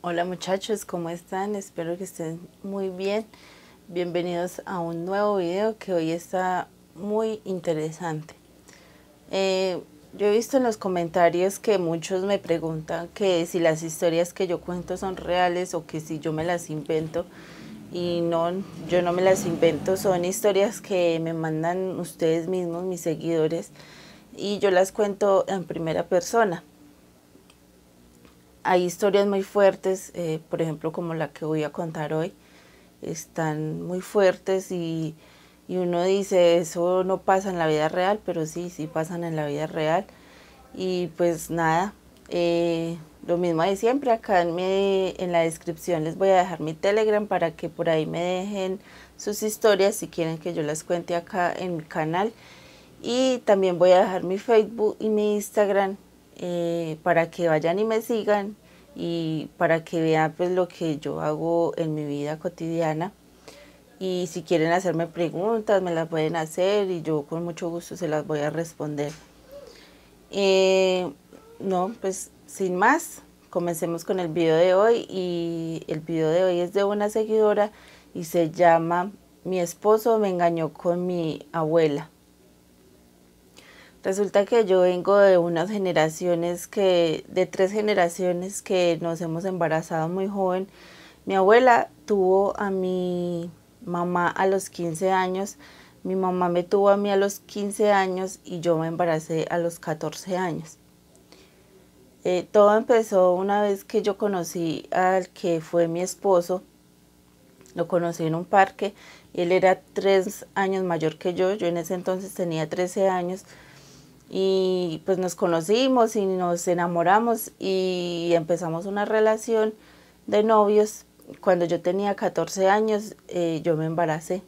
Hola muchachos, ¿cómo están? Espero que estén muy bien. Bienvenidos a un nuevo video que hoy está muy interesante. Eh, yo he visto en los comentarios que muchos me preguntan que si las historias que yo cuento son reales o que si yo me las invento. Y no, yo no me las invento, son historias que me mandan ustedes mismos, mis seguidores, y yo las cuento en primera persona hay historias muy fuertes, eh, por ejemplo, como la que voy a contar hoy, están muy fuertes y, uno dice, eso no pasa en la vida real, pero sí, sí pasan en la vida real. Y pues nada, eh, lo mismo de siempre, acá en, en la descripción les voy a dejar mi Telegram para que por ahí me dejen sus historias si quieren que yo las cuente acá en mi canal. Y también voy a dejar mi Facebook y mi Instagram eh, para que vayan y me sigan y para que vean pues lo que yo hago en mi vida cotidiana y si quieren hacerme preguntas me las pueden hacer y yo con mucho gusto se las voy a responder. Eh, no, pues sin más, comencemos con el video de hoy y el video de hoy es de una seguidora y se llama Mi esposo me engañó con mi abuela. Resulta que yo vengo de unas generaciones que, de tres generaciones que nos hemos embarazado muy joven. Mi abuela tuvo a mi mamá a los 15 años, mi mamá me tuvo a mí a los 15 años y yo me embaracé a los 14 años. Eh, todo empezó una vez que yo conocí al que fue mi esposo. Lo conocí en un parque. Él era tres años mayor que yo. Yo en ese entonces tenía 13 años y pues nos conocimos y nos enamoramos y empezamos una relación de novios. Cuando yo tenía 14 años eh, yo me embaracé.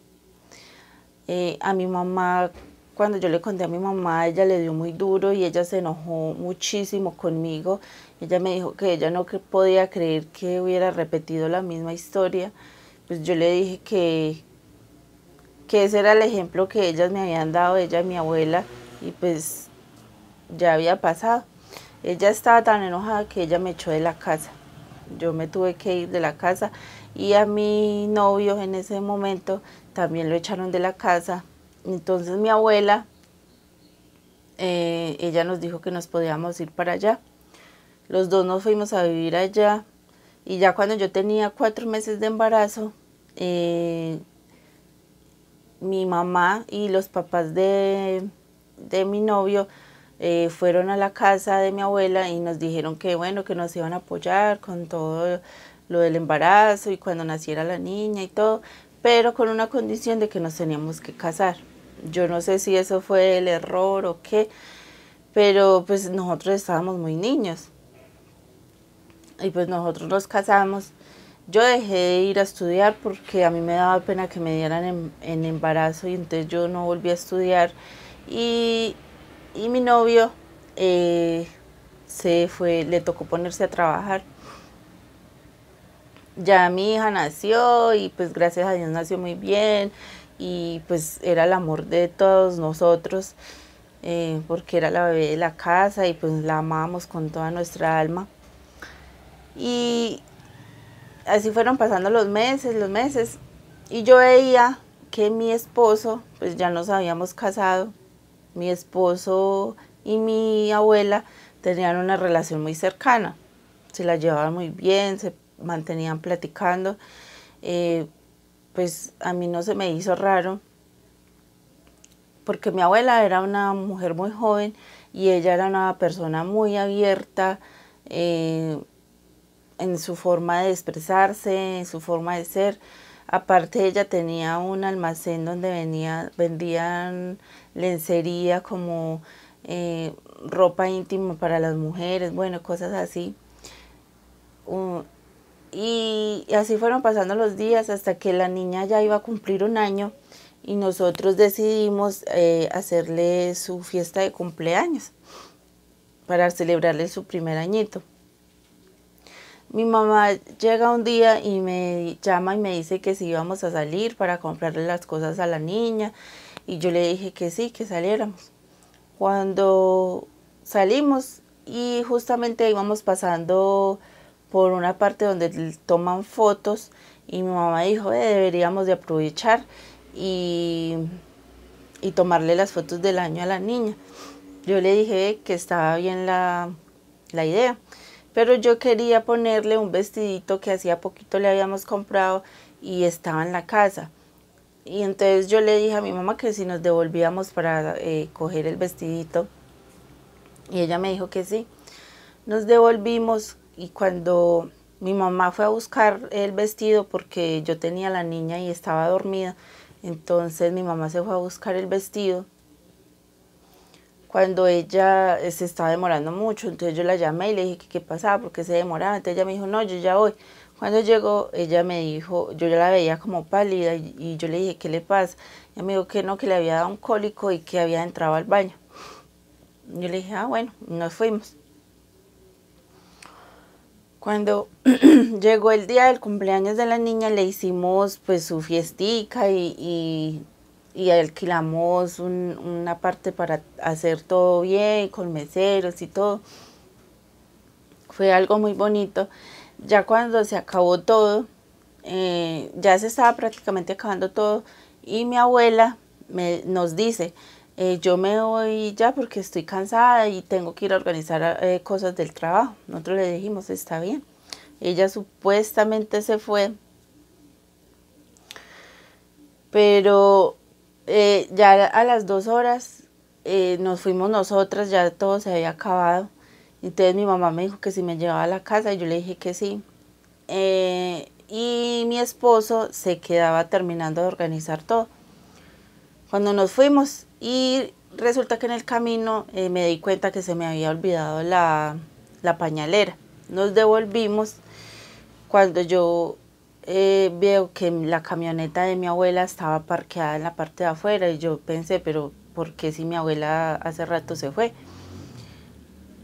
Eh, a mi mamá, cuando yo le conté a mi mamá, ella le dio muy duro y ella se enojó muchísimo conmigo. Ella me dijo que ella no podía creer que hubiera repetido la misma historia. Pues yo le dije que, que ese era el ejemplo que ellas me habían dado, ella y mi abuela, y pues ya había pasado. Ella estaba tan enojada que ella me echó de la casa. Yo me tuve que ir de la casa y a mi novio en ese momento también lo echaron de la casa. Entonces mi abuela, eh, ella nos dijo que nos podíamos ir para allá. Los dos nos fuimos a vivir allá y ya cuando yo tenía cuatro meses de embarazo, eh, mi mamá y los papás de, de mi novio eh, fueron a la casa de mi abuela y nos dijeron que bueno, que nos iban a apoyar con todo lo del embarazo y cuando naciera la niña y todo, pero con una condición de que nos teníamos que casar. Yo no sé si eso fue el error o qué, pero pues nosotros estábamos muy niños. Y pues nosotros nos casamos. Yo dejé de ir a estudiar porque a mí me daba pena que me dieran en, en embarazo y entonces yo no volví a estudiar. Y y mi novio eh, se fue, le tocó ponerse a trabajar. Ya mi hija nació y pues gracias a Dios nació muy bien y pues era el amor de todos nosotros eh, porque era la bebé de la casa y pues la amamos con toda nuestra alma. Y así fueron pasando los meses, los meses y yo veía que mi esposo, pues ya nos habíamos casado, mi esposo y mi abuela tenían una relación muy cercana, se la llevaban muy bien, se mantenían platicando. Eh, pues a mí no se me hizo raro, porque mi abuela era una mujer muy joven y ella era una persona muy abierta eh, en su forma de expresarse, en su forma de ser. Aparte ella tenía un almacén donde venía, vendían lencería como eh, ropa íntima para las mujeres, bueno, cosas así. y así fueron pasando los días hasta que la niña ya iba a cumplir un año y nosotros decidimos eh, hacerle su fiesta de cumpleaños para celebrarle su primer añito. Mi mamá llega un día y me llama y me dice que si íbamos a salir para comprarle las cosas a la niña y yo le dije que sí, que saliéramos. Cuando salimos y justamente íbamos pasando por una parte donde toman fotos y mi mamá dijo, eh, deberíamos de aprovechar y, tomarle las fotos del año a la niña. Yo le dije que estaba bien la idea pero yo quería ponerle un vestidito que hacía poquito le habíamos comprado y estaba en la casa. Y entonces yo le dije a mi mamá que si nos devolvíamos para eh, coger el vestidito. Y ella me dijo que sí. Nos devolvimos y cuando mi mamá fue a buscar el vestido porque yo tenía la niña y estaba dormida, entonces mi mamá se fue a buscar el vestido cuando ella eh, se estaba demorando mucho, entonces yo la llamé y le dije que qué pasaba, porque se demoraba, entonces ella me dijo, no, yo ya voy. Cuando llegó, ella me dijo, yo ya la veía como pálida y, yo le dije, ¿qué le pasa? Y me dijo que no, que le había dado un cólico y que había entrado al baño. Yo le dije, ah, bueno, nos fuimos. Cuando llegó el día del cumpleaños de la niña, le hicimos pues su fiestica y y alquilamos una parte para hacer todo bien, con meseros y todo. Fue algo muy bonito. Ya cuando se acabó todo, eh, ya se estaba prácticamente acabando todo y mi abuela nos dice, eh, yo me voy ya porque estoy cansada y tengo que ir a organizar eh, cosas del trabajo. Nosotros le dijimos, está bien. Ella supuestamente se fue, pero eh, ya a las dos horas eh, nos fuimos nosotras, ya todo se había acabado. Entonces mi mamá me dijo que si me llevaba a la casa y yo le dije que sí. Eh, y mi esposo se quedaba terminando de organizar todo. Cuando nos fuimos y resulta que en el camino me di cuenta que se me había olvidado la pañalera. Nos devolvimos cuando yo eh, veo que la camioneta de mi abuela estaba parqueada en la parte de afuera y yo pensé, pero ¿por qué si mi abuela hace rato se fue?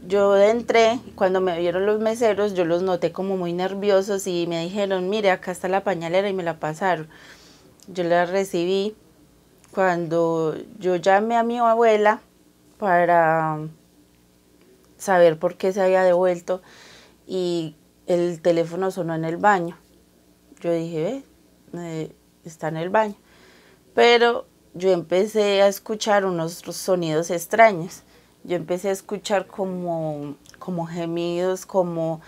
Yo entré, cuando me vieron los meseros, yo los noté como muy nerviosos y me dijeron, mire, acá está la pañalera y me la pasaron. Yo la recibí cuando yo llamé a mi abuela para saber por qué se había devuelto y el teléfono sonó en el baño yo dije, ve, está en el baño. Pero yo empecé a escuchar unos sonidos extraños. Yo empecé a escuchar como, como gemidos, como,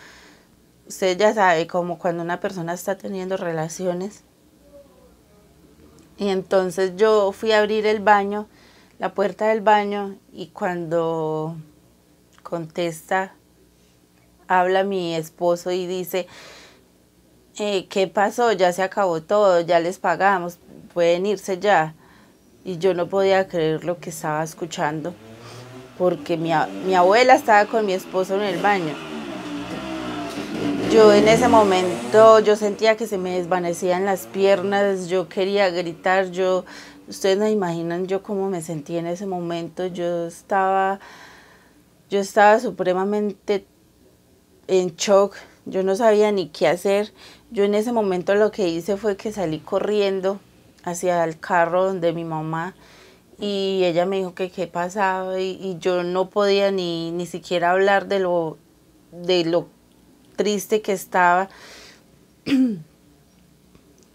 usted ya sabe, como cuando una persona está teniendo relaciones. Y entonces yo fui a abrir el baño, la puerta del baño, y cuando contesta, habla mi esposo y dice, ¿qué pasó? Ya se acabó todo, ya les pagamos, pueden irse ya. Y yo no podía creer lo que estaba escuchando, porque mi, abuela estaba con mi esposo en el baño. Yo en ese momento yo sentía que se me desvanecían las piernas, yo quería gritar, yo ustedes no imaginan yo cómo me sentí en ese momento, yo estaba yo estaba supremamente en shock, yo no sabía ni qué hacer. Yo en ese momento lo que hice fue que salí corriendo hacia el carro donde mi mamá y ella me dijo que qué pasaba y, yo no podía ni, ni siquiera hablar de lo, de lo triste que estaba.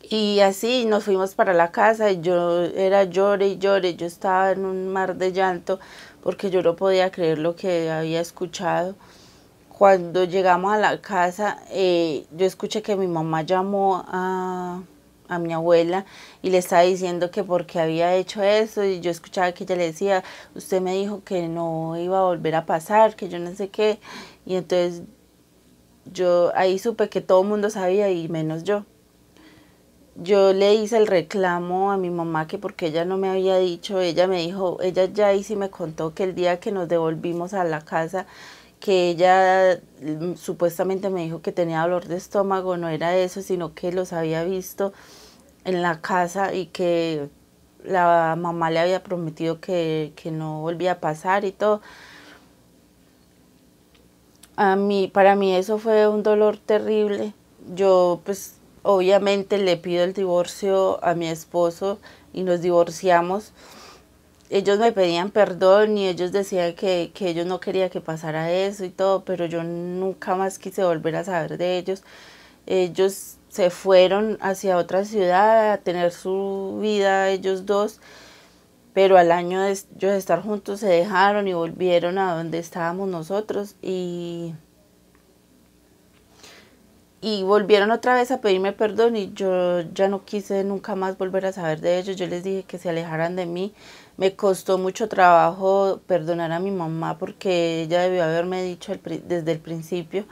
Y así nos fuimos para la casa y yo era llore y llore, yo estaba en un mar de llanto porque yo no podía creer lo que había escuchado cuando llegamos a la casa, eh, yo escuché que mi mamá llamó a, mi abuela y le estaba diciendo que porque había hecho eso y yo escuchaba que ella le decía, usted me dijo que no iba a volver a pasar, que yo no sé qué. Y entonces yo ahí supe que todo el mundo sabía y menos yo. Yo le hice el reclamo a mi mamá que porque ella no me había dicho, ella me dijo, ella ya ahí sí me contó que el día que nos devolvimos a la casa, que ella mm, supuestamente me dijo que tenía dolor de estómago, no era eso, sino que los había visto en la casa y que la mamá le había prometido que, no volvía a pasar y todo. A mí, para mí eso fue un dolor terrible. Yo pues obviamente le pido el divorcio a mi esposo y nos divorciamos ellos me pedían perdón y ellos decían que, que ellos no querían que pasara eso y todo, pero yo nunca más quise volver a saber de ellos. Ellos se fueron hacia otra ciudad a tener su vida ellos dos, pero al año de ellos estar juntos se dejaron y volvieron a donde estábamos nosotros y y volvieron otra vez a pedirme perdón y yo ya no quise nunca más volver a saber de ellos. Yo les dije que se alejaran de mí. Me costó mucho trabajo perdonar a mi mamá porque ella debió haberme dicho desde el principio.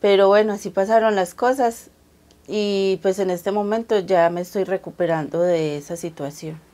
Pero bueno, así pasaron las cosas y pues en este momento ya me estoy recuperando de esa situación.